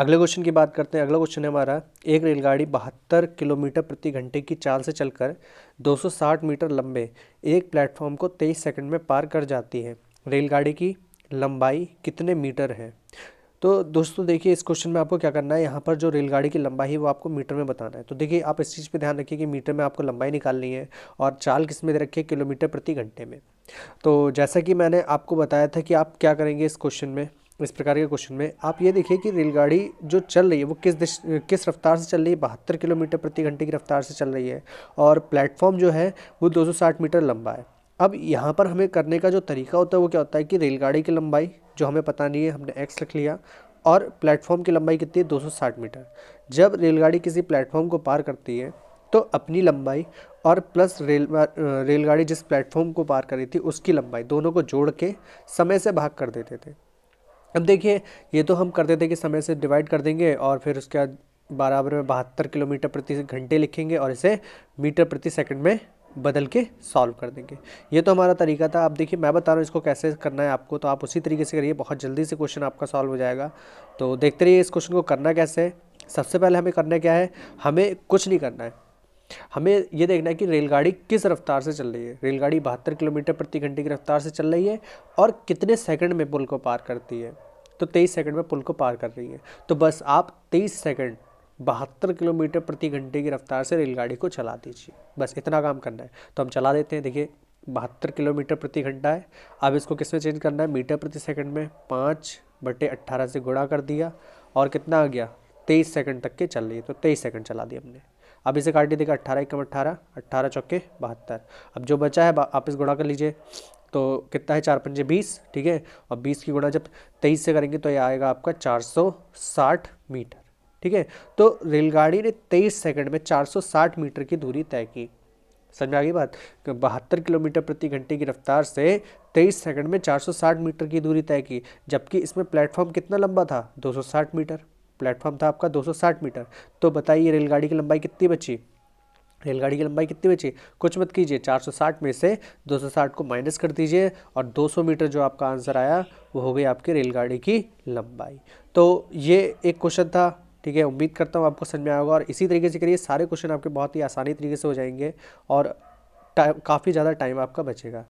अगले क्वेश्चन की बात करते हैं अगला क्वेश्चन है हमारा एक रेलगाड़ी बहत्तर किलोमीटर प्रति घंटे की चाल से चलकर 260 मीटर लंबे एक प्लेटफॉर्म को 23 सेकंड में पार कर जाती है रेलगाड़ी की लंबाई कितने मीटर है तो दोस्तों देखिए इस क्वेश्चन में आपको क्या करना है यहाँ पर जो रेलगाड़ी की लंबाई है वो आपको मीटर में बताना है तो देखिए आप इस चीज़ पर ध्यान रखिए कि मीटर में आपको लंबाई निकालनी है और चाल किस में रखिए किलोमीटर प्रति घंटे में तो जैसा कि मैंने आपको बताया था कि आप क्या करेंगे इस क्वेश्चन में इस प्रकार के क्वेश्चन में आप ये देखिए कि रेलगाड़ी जो चल रही है वो किस दिश किस रफ्तार से चल रही है बहत्तर किलोमीटर प्रति घंटे की रफ्तार से चल रही है और प्लेटफॉर्म जो है वो 260 मीटर लंबा है अब यहाँ पर हमें करने का जो तरीका होता है वो क्या होता है कि रेलगाड़ी की लंबाई जो हमें पता नहीं है हमने एक्स लिख लिया और प्लेटफॉर्म की लंबाई कितनी है साठ मीटर जब रेलगाड़ी किसी प्लेटफॉर्म को पार करती है तो अपनी लंबाई और प्लस रेल रेलगाड़ी जिस प्लेटफॉर्म को पार कर रही थी उसकी लंबाई दोनों को जोड़ के समय से भाग कर देते थे अब देखिए ये तो हम करते थे कि समय से डिवाइड कर देंगे और फिर उसके बाद बराबर में बहत्तर किलोमीटर प्रति घंटे लिखेंगे और इसे मीटर प्रति सेकंड में बदल के सॉल्व कर देंगे ये तो हमारा तरीका था आप देखिए मैं बता रहा हूँ इसको कैसे करना है आपको तो आप उसी तरीके से करिए बहुत जल्दी से क्वेश्चन आपका सॉल्व हो जाएगा तो देखते रहिए इस क्वेश्चन को करना कैसे है सबसे पहले हमें करना क्या है हमें कुछ नहीं करना है हमें ये देखना है कि रेलगाड़ी किस रफ्तार से चल रही है रेलगाड़ी बहत्तर किलोमीटर प्रति घंटे की रफ्तार से चल रही है और कितने सेकंड में पुल को पार करती है तो तेईस सेकंड में पुल को पार कर रही है तो बस आप तेईस सेकंड बहत्तर किलोमीटर प्रति घंटे की रफ्तार से रेलगाड़ी को चला दीजिए बस इतना काम करना है तो हम चला देते हैं देखिए बहत्तर किलोमीटर प्रति घंटा है अब इसको किस में चेंज करना है मीटर प्रति सेकंड में पाँच बटे अट्ठारह से गुणा कर दिया और कितना आ गया तेईस सेकंड तक के चल रही है तो तेईस सेकंड चला दिया हमने अब इसे काट देखा अट्ठारह एकम अट्ठारह अट्ठारह चौके बहत्तर अब जो बचा है आप इस गुणा कर लीजिए तो कितना है चार पंजे बीस ठीक है और बीस की गुणा जब तेईस से करेंगे तो ये आएगा आपका चार सौ साठ मीटर ठीक है तो रेलगाड़ी ने तेईस सेकंड में चार सौ साठ मीटर की दूरी तय की समझ आ गई बात बहत्तर किलोमीटर प्रति घंटे की रफ्तार से 23 सेकंड में 460 मीटर की दूरी तय की जबकि इसमें प्लेटफॉर्म कितना लंबा था 260 मीटर प्लेटफॉर्म था आपका 260 मीटर तो बताइए रेलगाड़ी की लंबाई कितनी बची रेलगाड़ी की लंबाई कितनी बची कुछ मत कीजिए 460 में से 260 को माइनस कर दीजिए और 200 मीटर जो आपका आंसर आया वो हो गई आपकी रेलगाड़ी की लंबाई तो ये एक क्वेश्चन था ठीक है उम्मीद करता हूँ आपको समझ में आएगा और इसी तरीके से करिए सारे क्वेश्चन आपके बहुत ही आसानी तरीके से हो जाएंगे और काफ़ी ज़्यादा टाइम आपका बचेगा